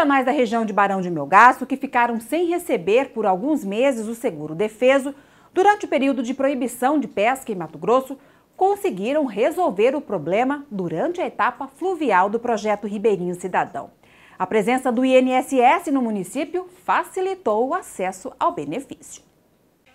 profissionais da região de Barão de Melgaço que ficaram sem receber por alguns meses o seguro defeso durante o período de proibição de pesca em Mato Grosso conseguiram resolver o problema durante a etapa fluvial do projeto Ribeirinho Cidadão. A presença do INSS no município facilitou o acesso ao benefício.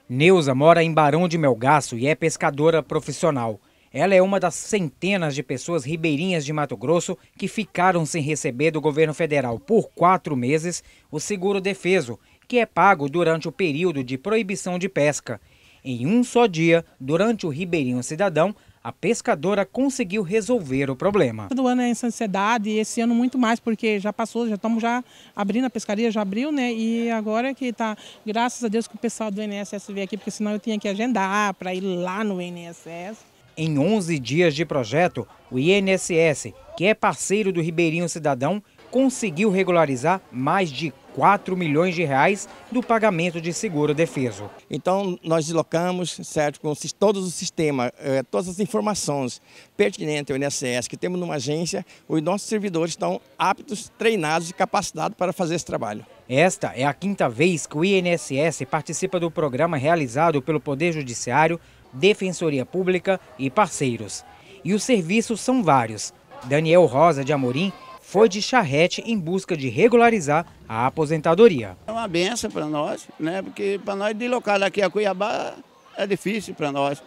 Neuza mora em Barão de Melgaço e é pescadora profissional. Ela é uma das centenas de pessoas ribeirinhas de Mato Grosso que ficaram sem receber do governo federal por quatro meses o seguro defeso, que é pago durante o período de proibição de pesca. Em um só dia, durante o Ribeirinho Cidadão, a pescadora conseguiu resolver o problema. Todo ano é essa ansiedade e esse ano muito mais, porque já passou, já estamos já abrindo a pescaria, já abriu, né? E agora que está, graças a Deus que o pessoal do INSS veio aqui, porque senão eu tinha que agendar para ir lá no INSS. Em 11 dias de projeto, o INSS, que é parceiro do Ribeirinho Cidadão, conseguiu regularizar mais de 4 milhões de reais do pagamento de seguro defeso. Então, nós deslocamos, certo, com todos os sistemas, eh, todas as informações pertinentes ao INSS que temos numa agência, os nossos servidores estão aptos, treinados e capacitados para fazer esse trabalho. Esta é a quinta vez que o INSS participa do programa realizado pelo Poder Judiciário Defensoria Pública e parceiros. E os serviços são vários. Daniel Rosa de Amorim foi de charrete em busca de regularizar a aposentadoria. É uma benção para nós, né? porque para nós deslocar daqui a Cuiabá é difícil para nós.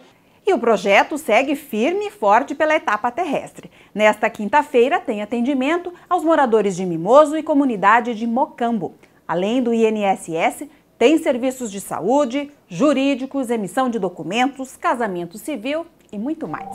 E o projeto segue firme e forte pela etapa terrestre. Nesta quinta-feira tem atendimento aos moradores de Mimoso e comunidade de Mocambo. Além do INSS, tem serviços de saúde, jurídicos, emissão de documentos, casamento civil e muito mais.